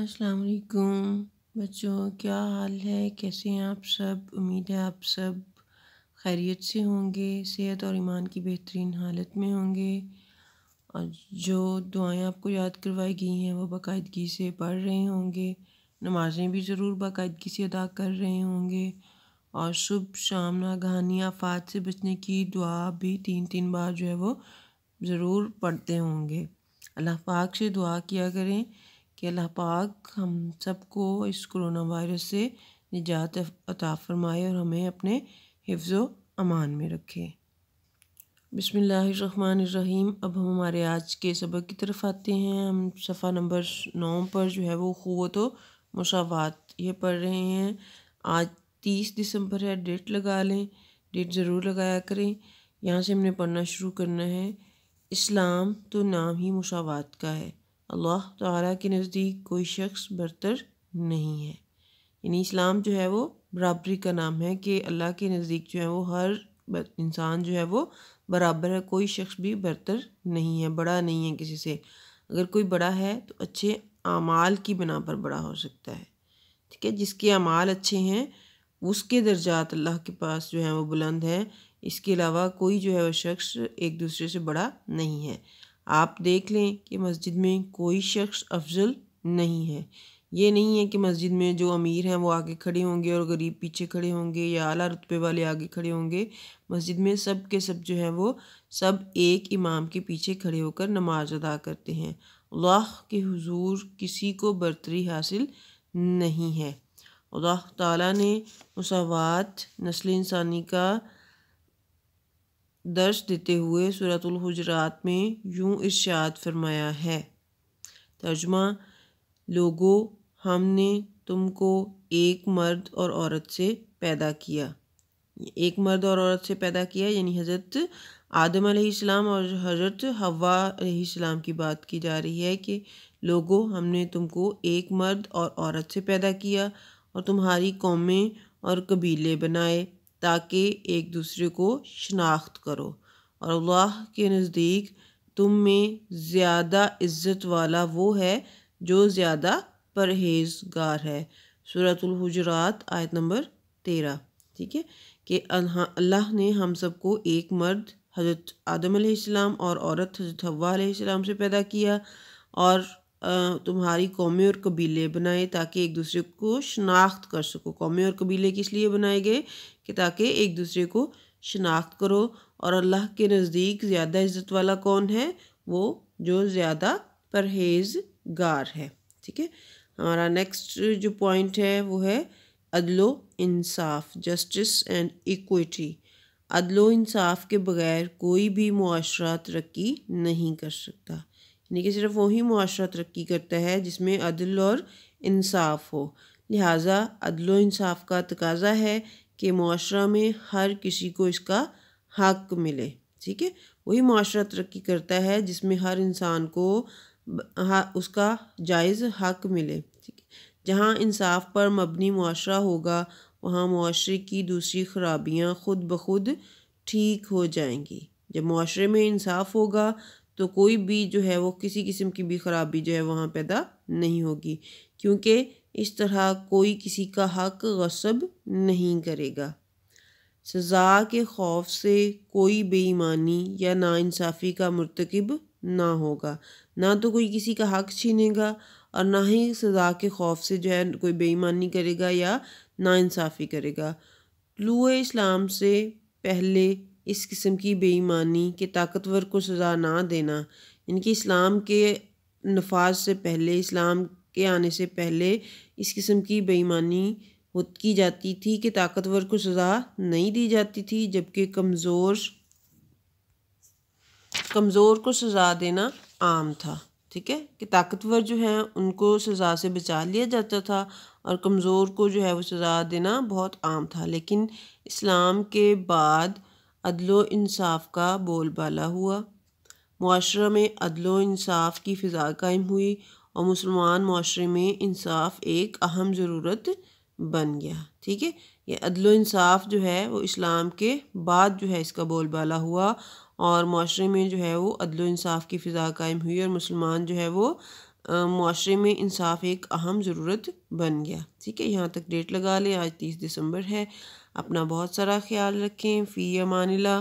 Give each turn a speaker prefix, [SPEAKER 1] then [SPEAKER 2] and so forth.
[SPEAKER 1] अस्सलाम वालेकुम बच्चों क्या हाल है कैसे हैं आप सब उम्मीद है आप सब खैरियत से होंगे सेहत और ईमान की बेहतरीन हालत में होंगे और जो दुआएं आपको याद करवाई गई हैं वो बाकायदगी से पढ़ रहे होंगे नमाज़ें भी ज़रूर बाकायदगी से अदा कर रहे होंगे और सुबह शाम नागहानी आफात से बचने की दुआ भी तीन तीन बार जो है वो ज़रूर पढ़ते होंगे अल्लाह पाक से दुआ किया करें कि अल्लाह पाक हम सबको इस कोरोना वायरस से निजात अता फरमाए और हमें अपने हिफ्ज़ अमान में रखे बिसमीम अब हम हमारे आज के सबक की तरफ आते हैं हम सफ़ा नंबर नौ पर जो है वो क़वत मसावत ये पढ़ रहे हैं आज तीस दिसंबर है डेट लगा लें डेट ज़रूर लगाया करें यहाँ से हमने पढ़ना शुरू करना है इस्लाम तो नाम ही मसावत का है अल्लाह तारा के नज़दीक कोई शख्स बरतर नहीं है यानी इस्लाम जो है वो बराबरी का नाम है कि अल्लाह के नज़दीक जो है वो हर इंसान जो है वो बराबर है कोई शख्स भी बरतर नहीं है बड़ा नहीं है किसी से अगर कोई बड़ा है तो अच्छे अमाल की बिना पर बड़ा हो सकता है ठीक है जिसके अमाल अच्छे हैं उसके दर्जात अल्लाह के पास जो है वो बुलंद हैं इसके अलावा कोई जो है वह शख्स एक दूसरे से बड़ा नहीं है आप देख लें कि मस्जिद में कोई शख्स अफजल नहीं है ये नहीं है कि मस्जिद में जो अमीर हैं वो आगे खड़े होंगे और गरीब पीछे खड़े होंगे या आला रुतबे वाले आगे खड़े होंगे मस्जिद में सब के सब जो हैं वो सब एक इमाम के पीछे खड़े होकर नमाज अदा करते हैं अल्लाह के हुजूर किसी को बर्तरी हासिल नहीं है अल्लाह ताला ने मसावत नस्ल इंसानी का दर्श देते हुए सूरतुल हजरात में यूं इर्शाद फरमाया है तर्जमा लोगो हमने तुमको एक मर्द और औरत से पैदा किया एक मर्द और औरत से पैदा किया यानी हज़रत आदम आदम और हज़रत हवा की बात की जा रही है कि लोगों हमने तुमको एक मर्द और औरत से पैदा किया और तुम्हारी कौमें और कबीले बनाए ताकि एक दूसरे को शनाख्त करो और अल्लाह के नज़दीक तुम में ज़्यादा इज़्ज़त वाला वो है जो ज़्यादा परहेजगार है सूरतुलहजरात आयत नंबर तेरह ठीक है कि अल्लाह ने हम सबको एक मर्द हज़रत आदम और औरत हज़रत हवा से पैदा किया और तुम्हारी कौमें और कबीले बनाए ताकि एक दूसरे को शनाख्त कर सको कौमें और कबीले किस लिए बनाए गए कि ताकि एक दूसरे को शनाख्त करो और अल्लाह के नज़दीक ज़्यादा इज़्ज़त वाला कौन है वो जो ज़्यादा परहेजगार है ठीक है हमारा नेक्स्ट जो पॉइंट है वो है अदलो इंसाफ जस्टिस एंड इक्विटी अदलो इंसाफ के बगैर कोई भी मुआरा तरक्की नहीं कर सकता यानी कि सिर्फ वही माशरा तरक्की करता है जिसमें अदल और इंसाफ हो लिहाजा अदल इंसाफ का तकाजा है कि माशरा में हर किसी को इसका हक मिले ठीक है वही माशरा तरक्की करता है जिसमें हर इंसान को उसका जायज़ हक मिले ठीक है जहाँ इंसाफ पर मबनी माशरा होगा वहाँ माशरे की दूसरी खराबियाँ ख़ुद ब खुद ठीक हो जाएंगी जब माशरे में इंसाफ होगा तो कोई भी जो है वो किसी किस्म की भी खराबी जो है वहाँ पैदा नहीं होगी क्योंकि इस तरह कोई किसी का हक गसब नहीं करेगा सज़ा के खौफ से कोई बेईमानी या नाानसाफ़ी का मरतकब ना होगा ना तो कोई किसी का हक छीनेगा और ना ही सज़ा के खौफ से जो है कोई बेईमानी करेगा या नाानसाफ़ी करेगा लुए इस्लाम से पहले इस किस्म की बेईमानी के ताकतवर को सज़ा ना देना इनकी इस्लाम के नफाज से पहले इस्लाम के आने से पहले इस किस्म की बेईमानी की जाती थी कि ताकतवर को सज़ा नहीं दी जाती थी जबकि कमज़ोर कमज़ोर को सज़ा देना आम था ठीक है कि ताकतवर जो हैं उनको सज़ा से बचा लिया जाता था और कमज़ोर को जो है वो सज़ा देना बहुत आम था लेकिन इस्लाम के बाद अदलो इंसाफ का बोलबाला हुआ माशरे में अदलो इंसाफ की फ़िज़ा कायम हुई और मुसलमान माशरे में इंसाफ एक अहम ज़रूरत बन गया ठीक है ये अदलो इंसाफ जो है वो इस्लाम के बाद जो है इसका बोलबाला हुआ और माशरे में जो है वो अदलो इंसाफ की फ़िज़ा कायम हुई और मुसलमान जो है वो माशरे में इंसाफ एक अहम ज़रूरत बन गया ठीक है यहाँ तक डेट लगा लें आज तीस दिसंबर है अपना बहुत सारा ख्याल रखें फ़ी अमानिला